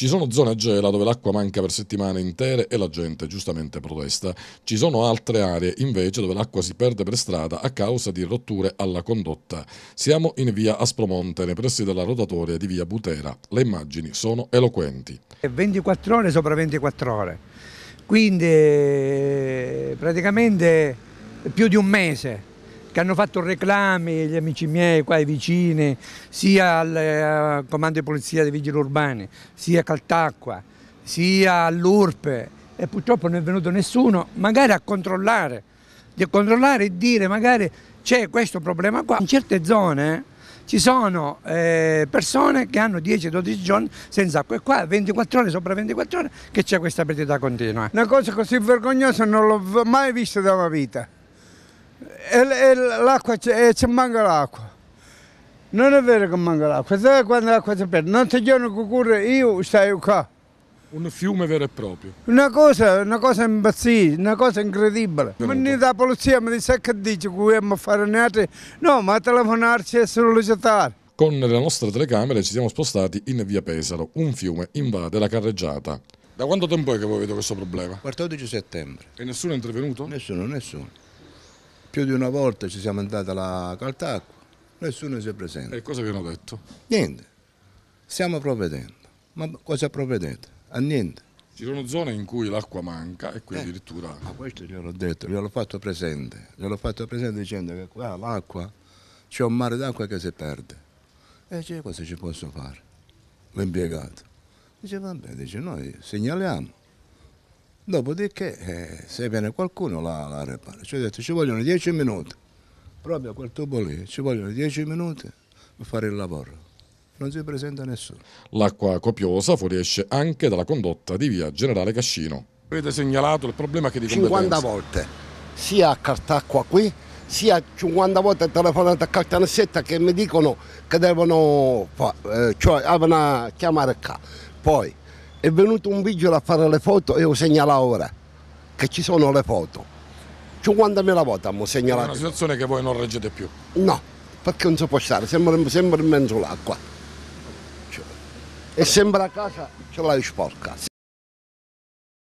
Ci sono zone a gela dove l'acqua manca per settimane intere e la gente giustamente protesta. Ci sono altre aree invece dove l'acqua si perde per strada a causa di rotture alla condotta. Siamo in via Aspromonte, nei pressi della rotatoria di via Butera. Le immagini sono eloquenti. 24 ore sopra 24 ore, quindi eh, praticamente più di un mese che hanno fatto reclami, gli amici miei qua e vicini, sia eh, al Comando di Polizia dei Vigili Urbani, sia a Caltacqua, sia all'Urpe e purtroppo non è venuto nessuno magari a controllare, di controllare e dire magari c'è questo problema qua. In certe zone eh, ci sono eh, persone che hanno 10-12 giorni senza acqua e qua 24 ore sopra 24 ore che c'è questa perdita continua. Una cosa così vergognosa non l'ho mai vista da una vita e, l'acqua ci manca l'acqua. Non è vero che manca l'acqua, quando l'acqua si perde? Non ti giorno che corre io stai qua. Un fiume vero e proprio. Una cosa, una cosa impazzita, una cosa incredibile. Venuto. La polizia mi dice che dice che vogliamo fare niente. No, ma telefonarci e sollecitare. Con le nostre telecamere ci siamo spostati in via Pesaro. Un fiume invade la carreggiata. Da quanto tempo è che voi vedo questo problema? 14 settembre. E nessuno è intervenuto? Nessuno, nessuno. Più di una volta ci siamo andati alla Caltacqua, nessuno si è presente. E cosa vi hanno detto? Niente, stiamo provvedendo. Ma cosa provvedete? A niente. Ci sono zone in cui l'acqua manca e qui eh, addirittura... Ma questo gliel'ho detto, gliel'ho fatto presente, gliel'ho fatto presente dicendo che qua l'acqua, c'è un mare d'acqua che si perde. E dice, cosa ci posso fare? L'impiegato. Dice, vabbè, dice, noi segnaliamo Dopodiché, eh, se viene qualcuno, la, la repara. Ci ho detto, ci vogliono dieci minuti, proprio a quel tubo lì, ci vogliono dieci minuti per fare il lavoro. Non si presenta nessuno. L'acqua copiosa fuoriesce anche dalla condotta di via Generale Cascino. Avete segnalato il problema che di 50 volte, sia a Cartacqua qui, sia 50 volte telefonate a Caltanissetta che mi dicono che devono eh, cioè, chiamare qua. Poi è venuto un vigile a fare le foto e lo segnala ora, che ci sono le foto. 50.000 volte abbiamo segnalato. È una situazione che voi non reggete più? No, perché non si può stare, sembra, sembra in mezzo all'acqua. Cioè, e sembra a casa ce l'hai sporca.